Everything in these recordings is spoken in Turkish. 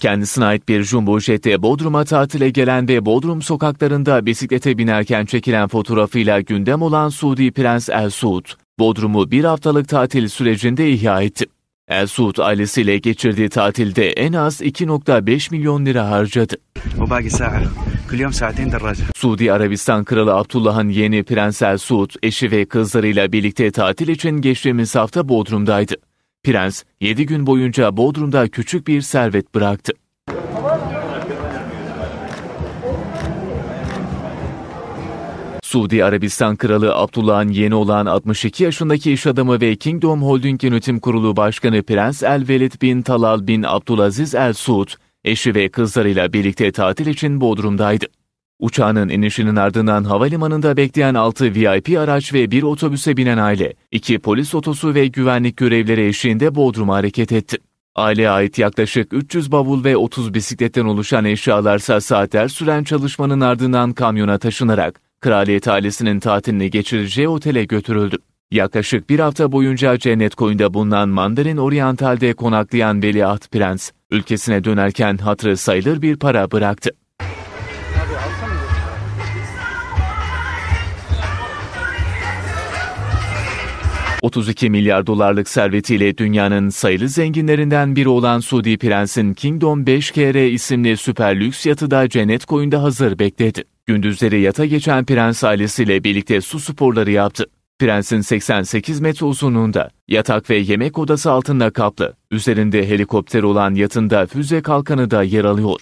Kendisine ait bir jumbo jette Bodrum'a tatile gelen ve Bodrum sokaklarında bisiklete binerken çekilen fotoğrafıyla gündem olan Suudi Prens El Suud, Bodrum'u bir haftalık tatil sürecinde ihya etti. El Suud ailesiyle geçirdiği tatilde en az 2.5 milyon lira harcadı. Suudi Arabistan Kralı Abdullah'ın yeni Prens El Suud, eşi ve kızlarıyla birlikte tatil için geçtiğimiz hafta Bodrum'daydı. Prens 7 gün boyunca Bodrum'da küçük bir servet bıraktı. Suudi Arabistan Kralı Abdullah'ın yeni olan 62 yaşındaki iş adamı ve Kingdom Holding Yönetim Kurulu Başkanı Prens El Velid bin Talal bin Abdulaziz El Suud, eşi ve kızlarıyla birlikte tatil için Bodrum'daydı. Uçağının inişinin ardından havalimanında bekleyen 6 VIP araç ve bir otobüse binen aile, 2 polis otosu ve güvenlik görevleri eşliğinde Bodrum'a hareket etti. Aileye ait yaklaşık 300 bavul ve 30 bisikletten oluşan eşyalarsa saatler süren çalışmanın ardından kamyona taşınarak kraliyet ailesinin tatilini geçireceği otele götürüldü. Yaklaşık bir hafta boyunca cennet koyunda bulunan Mandarin Oriental'de konaklayan Veliaht Prens, ülkesine dönerken hatırı sayılır bir para bıraktı. 32 milyar dolarlık servetiyle dünyanın sayılı zenginlerinden biri olan Suudi Prens'in Kingdom 5KR isimli süper lüks yatı da cennet koyunda hazır bekledi. Gündüzleri yata geçen Prens ailesiyle birlikte su sporları yaptı. Prens'in 88 metre uzunluğunda, yatak ve yemek odası altında kaplı, üzerinde helikopter olan yatında füze kalkanı da yer alıyor.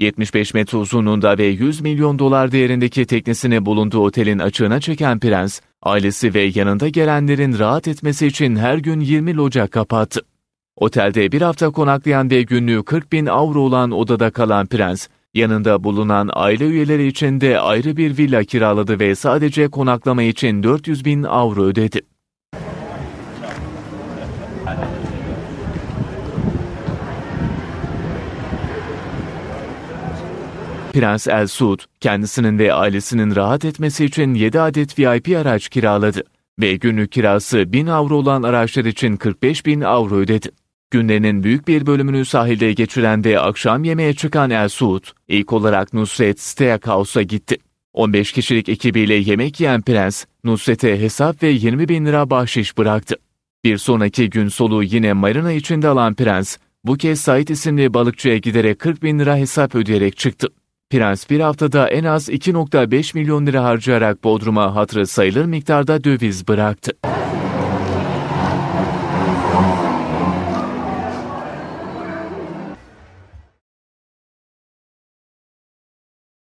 75 metre uzunluğunda ve 100 milyon dolar değerindeki teknesini bulunduğu otelin açığına çeken prens, Ailesi ve yanında gelenlerin rahat etmesi için her gün 20 loca kapattı. Otelde bir hafta konaklayan ve günlüğü 40 bin avro olan odada kalan prens, yanında bulunan aile üyeleri için de ayrı bir villa kiraladı ve sadece konaklama için 400 bin avro ödedi. Prens El Saud, kendisinin ve ailesinin rahat etmesi için 7 adet VIP araç kiraladı ve günlük kirası 1000 avro olan araçlar için 45 bin avro ödedi. Günlerinin büyük bir bölümünü sahilde geçiren ve akşam yemeğe çıkan El Saud, ilk olarak Nusret Steakhouse'a gitti. 15 kişilik ekibiyle yemek yiyen prens, Nusret'e hesap ve 20 bin lira bahşiş bıraktı. Bir sonraki gün soluğu yine marina içinde alan prens, bu kez Said isimli balıkçıya giderek 40 bin lira hesap ödeyerek çıktı. Prens bir haftada en az 2.5 milyon lira harcayarak Bodrum'a hatırı sayılır miktarda döviz bıraktı.